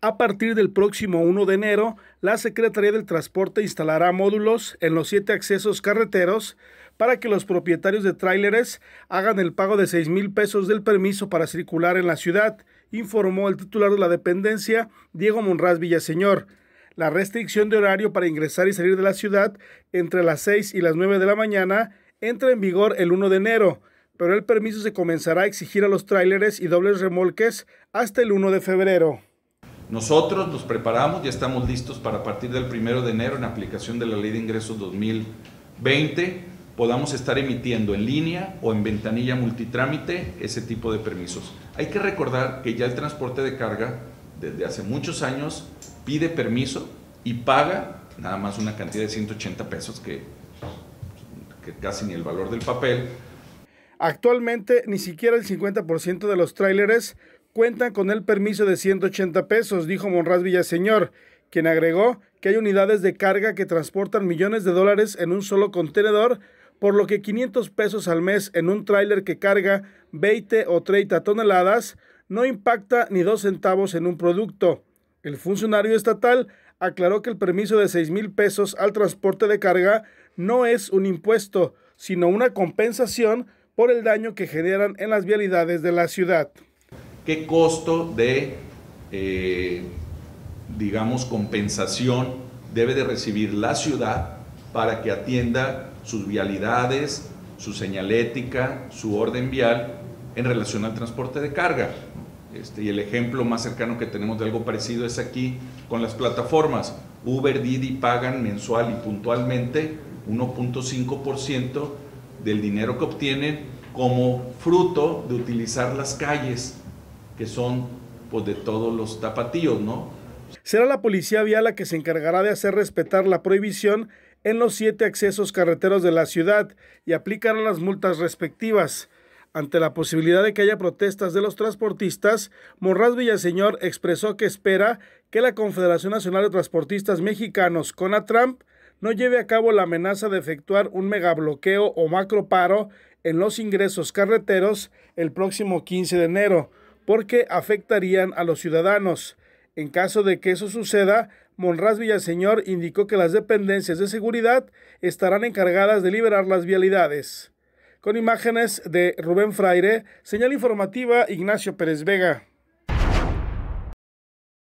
A partir del próximo 1 de enero, la Secretaría del Transporte instalará módulos en los siete accesos carreteros para que los propietarios de tráileres hagan el pago de 6 mil pesos del permiso para circular en la ciudad, informó el titular de la dependencia, Diego Monraz Villaseñor. La restricción de horario para ingresar y salir de la ciudad entre las 6 y las 9 de la mañana entra en vigor el 1 de enero, pero el permiso se comenzará a exigir a los tráileres y dobles remolques hasta el 1 de febrero. Nosotros nos preparamos, ya estamos listos para a partir del 1 de enero, en aplicación de la Ley de Ingresos 2020, podamos estar emitiendo en línea o en ventanilla multitrámite ese tipo de permisos. Hay que recordar que ya el transporte de carga desde hace muchos años pide permiso y paga nada más una cantidad de 180 pesos que, que casi ni el valor del papel. Actualmente ni siquiera el 50% de los tráileres cuentan con el permiso de 180 pesos, dijo Monraz Villaseñor, quien agregó que hay unidades de carga que transportan millones de dólares en un solo contenedor, por lo que 500 pesos al mes en un tráiler que carga 20 o 30 toneladas no impacta ni dos centavos en un producto. El funcionario estatal aclaró que el permiso de 6 mil pesos al transporte de carga no es un impuesto, sino una compensación por el daño que generan en las vialidades de la ciudad. ¿Qué costo de, eh, digamos, compensación debe de recibir la ciudad para que atienda sus vialidades, su señalética, su orden vial en relación al transporte de carga? Este, y el ejemplo más cercano que tenemos de algo parecido es aquí con las plataformas. Uber, Didi pagan mensual y puntualmente 1.5% del dinero que obtienen como fruto de utilizar las calles que son pues, de todos los tapatíos, ¿no? Será la policía vial la que se encargará de hacer respetar la prohibición en los siete accesos carreteros de la ciudad y aplicarán las multas respectivas. Ante la posibilidad de que haya protestas de los transportistas, Morraz Villaseñor expresó que espera que la Confederación Nacional de Transportistas Mexicanos, Trump, no lleve a cabo la amenaza de efectuar un megabloqueo o macroparo en los ingresos carreteros el próximo 15 de enero, porque afectarían a los ciudadanos. En caso de que eso suceda, Monraz Villaseñor indicó que las dependencias de seguridad estarán encargadas de liberar las vialidades. Con imágenes de Rubén Fraire, señal informativa Ignacio Pérez Vega.